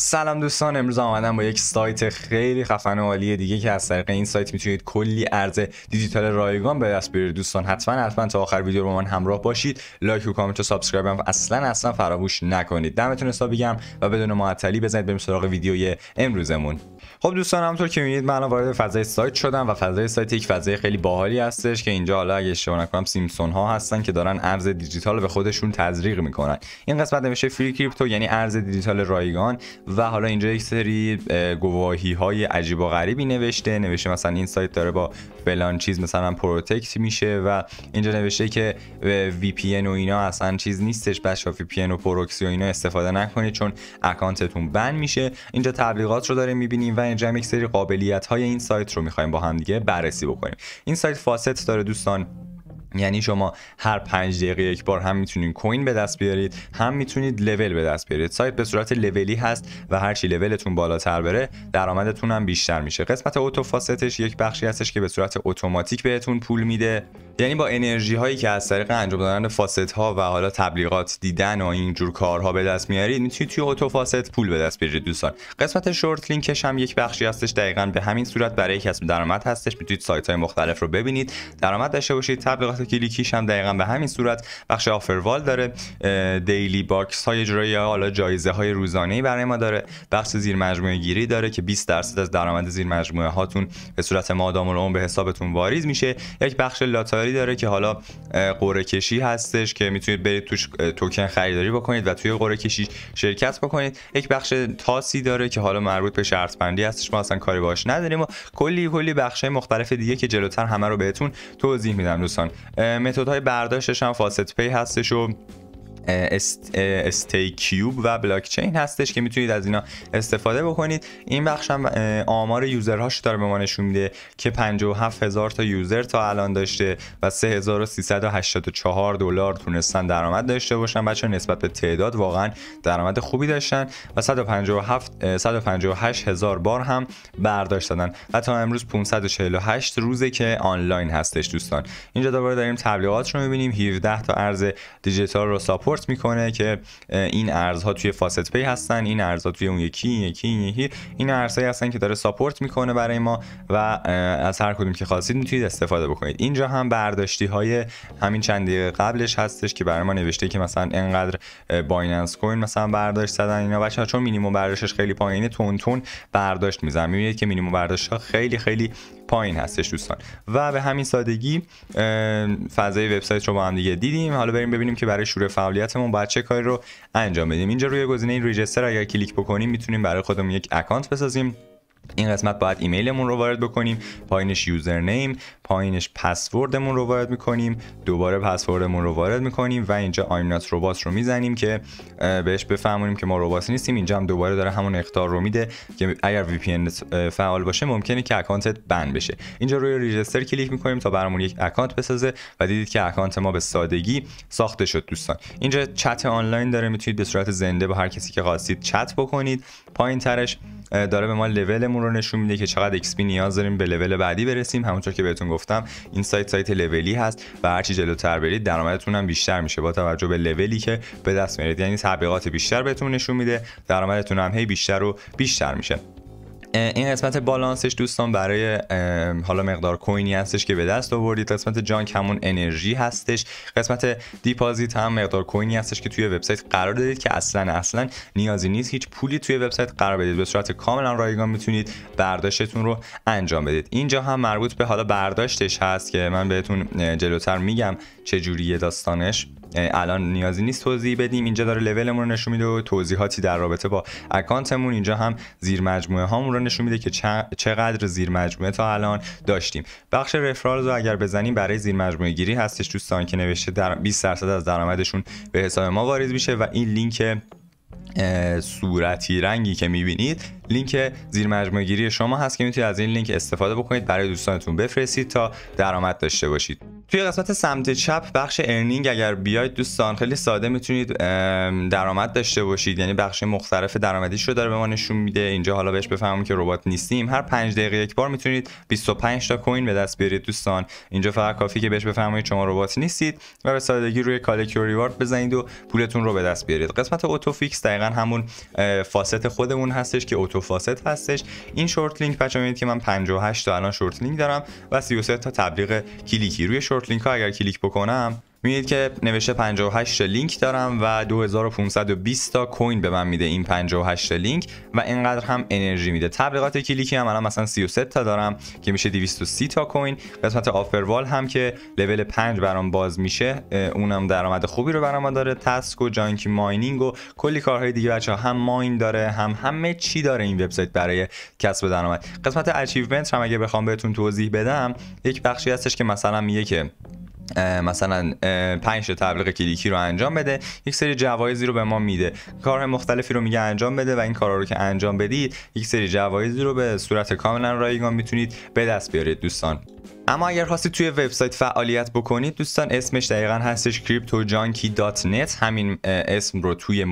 سلام دوستان امروز آمدم با یک سایت خیلی خفن و عالی دیگه که از طریق این سایت میتونید کلی ارز دیجیتال رایگان به دست بیارید دوستان حتما حتما تا آخر ویدیو با من همراه باشید لایک و کامنت و سابسکرایب هم اصلا اصلا فراموش نکنید دمتون حسابی و بدون معطلی بزنید بریم سراغ ویدیوی امروزمون خب دوستان همونطور که میبینید من وارد فضای سایت شدم و فضای سایت یک فضای خیلی باحالی هستش که اینجا حالا اگه اشتباه نکنم سیمسون ها هستن که دارن ارز دیجیتال به خودشون تزریق میکنن این قسمت نوشته فری کریپتو یعنی ارز دیجیتال رایگان و حالا اینجا یک سری گواهی های عجیب و غریبی نوشته نوشته مثلا این سایت داره با فلان چیز مثلا پروتکت میشه و اینجا نوشته که وی پی و اینا اصلا چیز نیستش بچا وی پی و پروکسی و اینا استفاده نکنید چون اکانتتون بند میشه اینجا تبلیغات رو داریم میبینیم و اینجا هم یک سری قابلیت های این سایت رو میخوایم با هم دیگه بررسی بکنیم این سایت فاست داره دوستان یعنی شما هر پنج دقیقه یک بار هم میتونید کوین به دست بیارید هم میتونید لول به دست بیارید سایت به صورت لولی هست و هر چی لولتون بالاتر بره درآمدتون هم بیشتر میشه قسمت اتو فاستش یک بخشی هستش که به صورت اتوماتیک بهتون پول میده یعنی با انرژی هایی که از طریق انجام دادن فاست ها و حالا تبلیغات دیدن و این جور کارها به دست میارید میتونید توی اتو فاست پول به دست بیارید دوستان قسمت شورت لینکش هم یک بخشی هستش دقیقا به همین صورت برای کسب درآمد هستش میتونید سایت های مختلف رو ببینید درآمد داشته باشید تبلیغات کلیکیش هم دقیقا به همین صورت بخش آفروال داره دیلی باکس های اجرایی حالا جایزه های روزانه ای برای ما داره بخش زیر مجموعه گیری داره که 20 درصد از درآمد زیر مجموعه هاتون به صورت مادام العمر به حسابتون واریز میشه یک بخش لاتاری داره که حالا قرعه کشی هستش که میتونید برید توش توکن خریداری بکنید و توی قرعه کشی شرکت بکنید یک بخش تاسی داره که حالا مربوط به شرط بندی هستش ما اصلا کاری باش نداریم و کلی کلی بخش مختلف دیگه که جلوتر همه رو بهتون توضیح میدم دوستان متد های برداشتش هم فاست پی هستش و است، استی کیوب و بلاک چین هستش که میتونید از اینا استفاده بکنید این بخش هم آمار یوزرهاش داره به ما نشون میده که 57000 تا یوزر تا الان داشته و 3384 دلار تونستن درآمد داشته باشن بچه نسبت به تعداد واقعا درآمد خوبی داشتن و 157 هزار بار هم برداشت دادن و تا امروز 548 روزه که آنلاین هستش دوستان اینجا دوباره داریم تبلیغات رو میبینیم 17 تا ارز دیجیتال رو ساپورت ریپورت میکنه که این ارزها توی فاست پی هستن این ارزها توی اون یکی این یکی این یکی این ارزهایی هستن که داره ساپورت میکنه برای ما و از هر کدوم که خواستید میتونید استفاده بکنید اینجا هم برداشتی های همین چند دقیقه قبلش هستش که برای ما نوشته که مثلا انقدر بایننس کوین مثلا برداشت زدن اینا بچه‌ها چون مینیمم برداشتش خیلی پایینه تون تون برداشت میزنم میبینید که مینیمم برداشت ها خیلی خیلی پایین هستش دوستان و به همین سادگی فضای وبسایت رو با هم دیگه دیدیم حالا بریم ببینیم که برای شروع فعالیت فعالیتمون باید چه کاری رو انجام بدیم اینجا روی گزینه ریجستر اگر کلیک بکنیم میتونیم برای خودمون یک اکانت بسازیم این قسمت باید ایمیلمون رو وارد بکنیم پایینش یوزرنیم پایینش پسوردمون رو وارد میکنیم دوباره پسوردمون رو وارد میکنیم و اینجا آیم روباس رو میزنیم که بهش بفهمونیم که ما ربات نیستیم اینجا هم دوباره داره همون اختار رو میده که اگر وی فعال باشه ممکنه که اکانتت بند بشه اینجا روی ریجستر کلیک میکنیم تا برامون یک اکانت بسازه و دیدید که اکانت ما به سادگی ساخته شد دوستان اینجا چت آنلاین داره میتونید به صورت زنده با هر کسی که خواستید چت بکنید پایین ترش داره به ما لولمون رو نشون میده که چقدر اکسپی نیاز داریم به لول بعدی برسیم همونطور که بهتون گفتم این سایت سایت لولی هست و هرچی جلوتر برید درآمدتون هم بیشتر میشه با توجه به لولی که به دست میارید یعنی تبلیغات بیشتر بهتون نشون میده درآمدتون هم هی بیشتر و بیشتر میشه این قسمت بالانسش دوستان برای حالا مقدار کوینی هستش که به دست آوردید قسمت جانک همون انرژی هستش قسمت دیپازیت هم مقدار کوینی هستش که توی وبسایت قرار دادید که اصلا اصلا نیازی نیست هیچ پولی توی وبسایت قرار بدید به صورت کاملا رایگان میتونید برداشتتون رو انجام بدید اینجا هم مربوط به حالا برداشتش هست که من بهتون جلوتر میگم چه جوریه داستانش الان نیازی نیست توضیح بدیم اینجا داره لولمون رو نشون میده و توضیحاتی در رابطه با اکانتمون اینجا هم زیر مجموعه هامون رو نشون میده که چقدر زیر مجموعه تا الان داشتیم بخش رفرال رو اگر بزنیم برای زیر مجموعه گیری هستش دوستان که نوشته در 20 درصد از درآمدشون به حساب ما وارد میشه و این لینک صورتی رنگی که میبینید لینک زیر مجموعه گیری شما هست که میتونید از این لینک استفاده بکنید برای دوستانتون بفرستید تا درآمد داشته باشید توی قسمت سمت چپ بخش ارنینگ اگر بیاید دوستان خیلی ساده میتونید درآمد داشته باشید یعنی بخش مختلف درآمدیش رو داره به ما نشون میده اینجا حالا بهش بفهمم که ربات نیستیم هر 5 دقیقه یک بار میتونید 25 تا کوین به دست بیارید دوستان اینجا فقط کافی که بهش بفهمید شما ربات نیستید و به سادگی روی کالکیو ریوارد بزنید و پولتون رو به دست بیارید قسمت اتو فیکس دقیقا همون فاست خودمون هستش که اتو فاست هستش این شورت لینک بچه‌ها که من 58 تا الان شورت لینک دارم و 33 تا تبلیغ کلیکی روی شورت لینک ها اگر کلیک بکنم میدید که نوشته 58 لینک دارم و 2520 تا کوین به من میده این 58 لینک و اینقدر هم انرژی میده تبلیغات کلیکی هم الان مثلا 33 تا دارم که میشه 230 تا کوین قسمت آفروال هم که لول 5 برام باز میشه اونم درآمد خوبی رو برام داره تسک و جانکی ماینینگ و کلی کارهای دیگه بچه هم ماین داره هم همه چی داره این وبسایت برای کسب درآمد قسمت اچیومنت هم اگه بخوام بهتون توضیح بدم یک بخشی هستش که مثلا میگه که مثلا پنج تا تبلیغ کلیکی رو انجام بده یک سری جوایزی رو به ما میده کارهای مختلفی رو میگه انجام بده و این کارا رو که انجام بدید یک سری جوایزی رو به صورت کاملا رایگان میتونید به دست بیارید دوستان اما اگر خواستید توی وبسایت فعالیت بکنید دوستان اسمش دقیقا هستش cryptojunkie.net همین اسم رو توی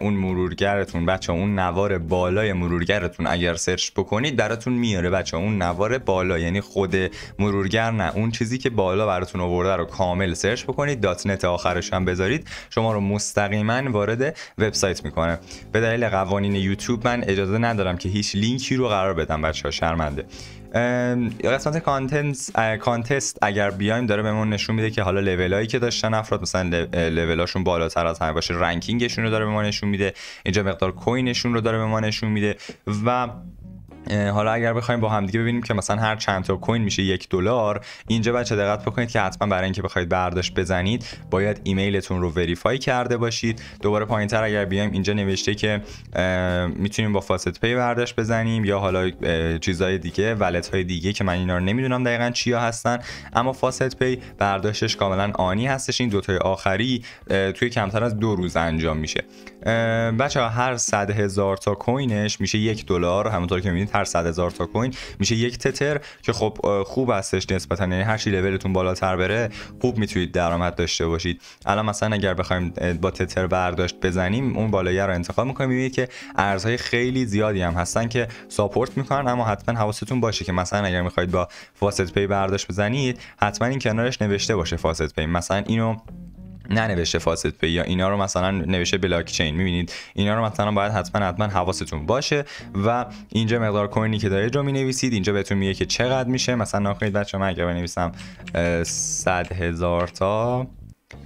اون مرورگرتون بچه اون نوار بالای مرورگرتون اگر سرچ بکنید براتون میاره بچه اون نوار بالا یعنی خود مرورگر نه اون چیزی که بالا براتون آورده رو کامل سرچ بکنید دات نت آخرش هم بذارید شما رو مستقیما وارد وبسایت میکنه به دلیل قوانین یوتیوب من اجازه ندارم که هیچ لینکی رو قرار بدم بچه شرمنده قسمت کانتنس کانتست اگر بیایم داره بهمون نشون میده که حالا هایی که داشتن افراد مثلا هاشون بالاتر از همه باشه رنکینگشون رو داره به ما نشون میده اینجا مقدار کوینشون رو داره به ما نشون میده و حالا اگر بخوایم با همدیگه ببینیم که مثلا هر چند تا کوین میشه یک دلار اینجا بچه دقت بکنید که حتما برای اینکه بخواید برداشت بزنید باید ایمیلتون رو وریفای کرده باشید دوباره پایین تر اگر بیایم اینجا نوشته که میتونیم با فاست پی برداشت بزنیم یا حالا چیزهای دیگه ولت های دیگه که من اینا رو نمیدونم دقیقا چیا هستن اما فاست پی برداشتش کاملا آنی هستش این دوتای آخری توی کمتر از دو روز انجام میشه بچه هر صد هزار تا کوینش میشه یک دلار همونطور که هر صد هزار تا کوین میشه یک تتر که خب خوب هستش نسبتا یعنی هر چی لولتون بالاتر بره خوب میتونید درآمد داشته باشید الان مثلا اگر بخوایم با تتر برداشت بزنیم اون بالایی رو انتخاب میکنیم میبینید که ارزهای خیلی زیادی هم هستن که ساپورت میکنن اما حتما حواستون باشه که مثلا اگر میخواید با فاست پی برداشت بزنید حتما این کنارش نوشته باشه فاست پی مثلا اینو ننوشته فاسد پی یا اینا رو مثلا نوشته بلاک چین میبینید اینا رو مثلا باید حتما حتما حواستون باشه و اینجا مقدار کوینی که دارید رو مینویسید اینجا بهتون میگه که چقدر میشه مثلا ناخنید بچه من اگه بنویسم 100 هزار تا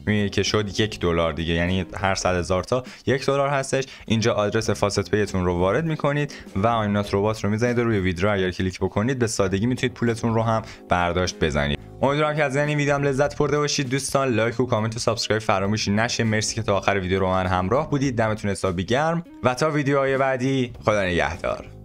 میگه که شد یک دلار دیگه یعنی هر صد هزار تا یک دلار هستش اینجا آدرس فاست پیتون رو وارد میکنید و آینات ربات رو میزنید و روی ویدرو اگر کلیک بکنید به سادگی میتونید پولتون رو هم برداشت بزنید امیدوارم که از این ویدیو لذت برده باشید دوستان لایک و کامنت و سابسکرایب فراموش نشه مرسی که تا آخر ویدیو رو من همراه بودید دمتون حسابی گرم و تا ویدیوهای بعدی خدا نگهدار